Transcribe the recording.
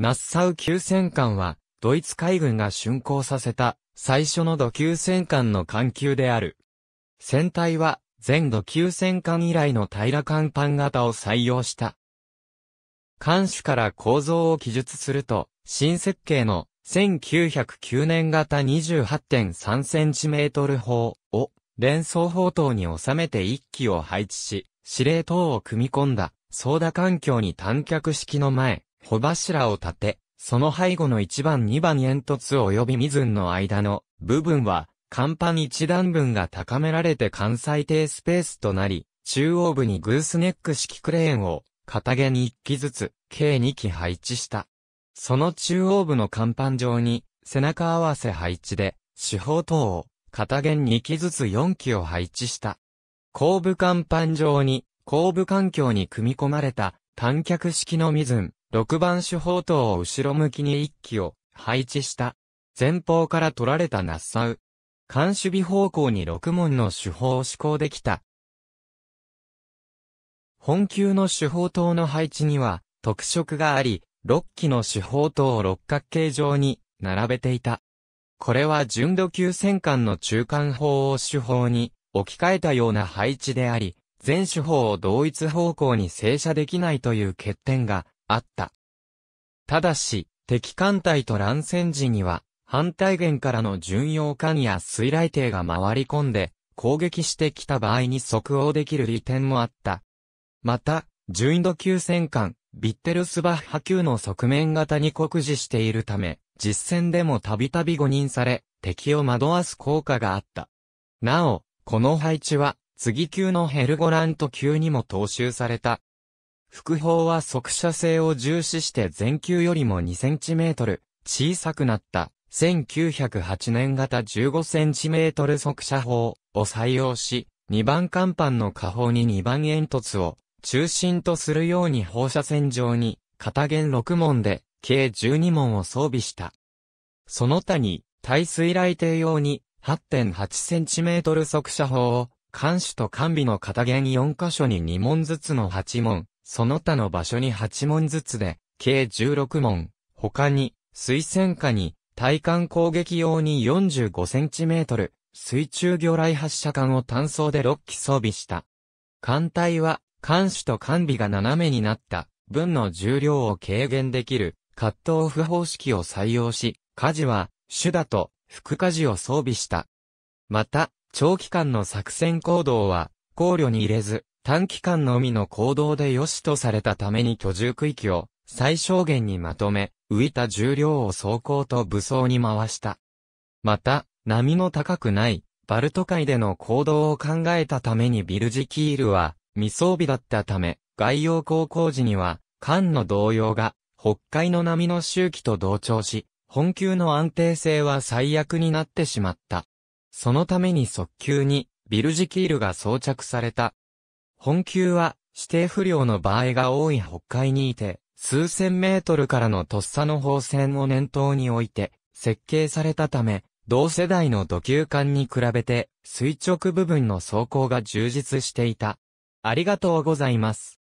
ナッサウ級戦艦は、ドイツ海軍が竣工させた、最初の土級戦艦の艦級である。船体は、全土級戦艦以来の平ら艦艦型を採用した。艦首から構造を記述すると、新設計の1909年型 28.3cm 砲を連装砲塔に収めて一機を配置し、司令塔を組み込んだ、操舵環境に短脚式の前、帆柱を立て、その背後の1番2番煙突及び水の間の部分は、甲板1段分が高められて関西低スペースとなり、中央部にグースネック式クレーンを、片毛に1機ずつ、計2機配置した。その中央部の甲板上に、背中合わせ配置で、四方等を、片弦2機ずつ4機を配置した。後部甲板上に、後部環境に組み込まれた、単脚式の水、6番手砲塔を後ろ向きに1機を配置した。前方から取られたナッサウ。艦守備方向に6門の手法を施行できた。本級の手法塔の配置には特色があり、6機の手法塔を六角形状に並べていた。これは純度級戦艦の中間砲を手法に置き換えたような配置であり、全手法を同一方向に正射できないという欠点があった。ただし、敵艦隊と乱戦時には、反対軍からの巡洋艦や水雷艇が回り込んで、攻撃してきた場合に即応できる利点もあった。また、位度級戦艦、ビッテルスバッハ級の側面型に酷似しているため、実戦でもたびたび誤認され、敵を惑わす効果があった。なお、この配置は、次級のヘルゴラント級にも踏襲された。副砲は速射性を重視して全球よりも2センチメートル小さくなった1908年型15センチメートル速射砲を採用し、2番甲板の下方に2番煙突を中心とするように放射線上に片弦6門で計12門を装備した。その他に、耐水雷艇用に 8.8cm 速射砲を、艦首と艦尾の片弦4箇所に2門ずつの8門、その他の場所に8問ずつで、計16問、他に、水戦下に、対艦攻撃用に4 5トル、水中魚雷発射管を単装で6機装備した。艦隊は、艦首と艦尾が斜めになった、分の重量を軽減できる、カットオフ方式を採用し、舵は、手だと、副舵を装備した。また、長期間の作戦行動は、考慮に入れず、短期間のみの行動で良しとされたために居住区域を最小限にまとめ、浮いた重量を走行と武装に回した。また、波の高くない、バルト海での行動を考えたためにビルジキールは未装備だったため、外洋航行時には、艦の動揺が、北海の波の周期と同調し、本級の安定性は最悪になってしまった。そのために速急に、ビルジキールが装着された、本級は指定不良の場合が多い北海にいて、数千メートルからのとっさの放線を念頭に置いて設計されたため、同世代の土球艦に比べて垂直部分の走行が充実していた。ありがとうございます。